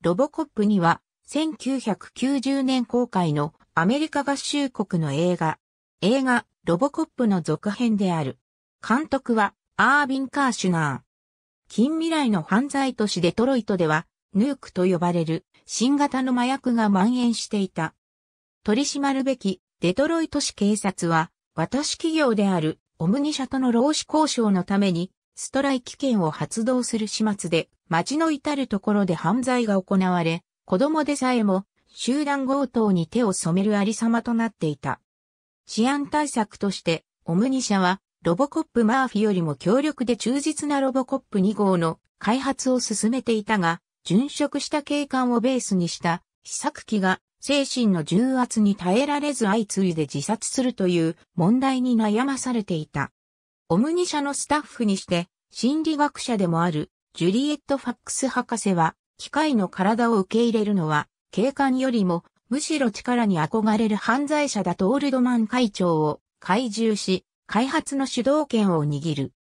ロボコップには、1990年公開のアメリカ合衆国の映画、映画、ロボコップの続編である。監督は、アービン・カーシュナー。近未来の犯罪都市デトロイトでは、ヌークと呼ばれる新型の麻薬が蔓延していた。取り締まるべきデトロイト市警察は、私企業であるオムニ社との労使交渉のために、ストライキ権を発動する始末で、街の至るところで犯罪が行われ、子供でさえも集団強盗に手を染めるありさまとなっていた。治安対策として、オムニ社は、ロボコップマーフィよりも強力で忠実なロボコップ2号の開発を進めていたが、殉職した警官をベースにした試作機が精神の重圧に耐えられず相次いで自殺するという問題に悩まされていた。オムニ社のスタッフにして心理学者でもあるジュリエット・ファックス博士は、機械の体を受け入れるのは、警官よりも、むしろ力に憧れる犯罪者だとオールドマン会長を懐柔し、開発の主導権を握る。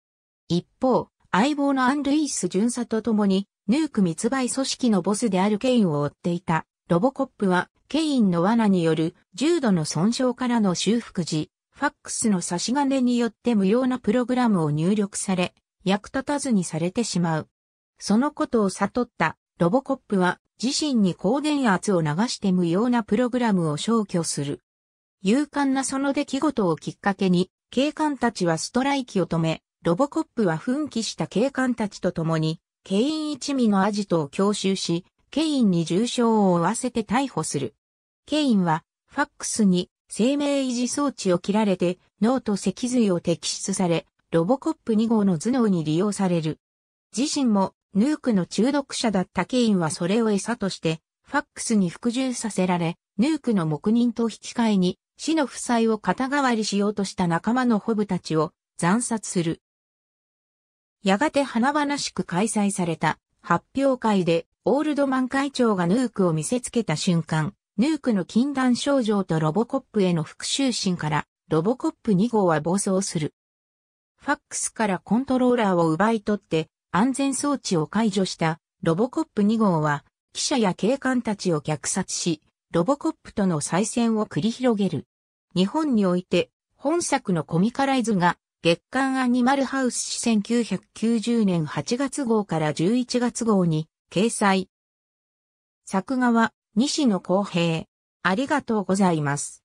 一方、相棒のアン・ルイス巡査と共に、ヌーク密売組織のボスであるケインを追っていた、ロボコップは、ケインの罠による重度の損傷からの修復時、ファックスの差し金によって無用なプログラムを入力され、役立たずにされてしまう。そのことを悟ったロボコップは自身に高電圧を流して無用なプログラムを消去する。勇敢なその出来事をきっかけに、警官たちはストライキを止め、ロボコップは奮起した警官たちと共に、ケイン一味のアジトを強襲し、ケインに重傷を負わせて逮捕する。ケインは、ファックスに生命維持装置を切られて、脳と脊髄を摘出され、ロボコップ2号の頭脳に利用される。自身もヌークの中毒者だったケインはそれを餌として、ファックスに服従させられ、ヌークの黙認と引き換えに、死の負債を肩代わりしようとした仲間のホブたちを惨殺する。やがて華々しく開催された発表会で、オールドマン会長がヌークを見せつけた瞬間、ヌークの禁断症状とロボコップへの復讐心から、ロボコップ2号は暴走する。ファックスからコントローラーを奪い取って、安全装置を解除したロボコップ2号は、記者や警官たちを虐殺し、ロボコップとの再戦を繰り広げる。日本において、本作のコミカライズが、月刊アニマルハウス誌1990年8月号から11月号に掲載。作画は西野公平。ありがとうございます。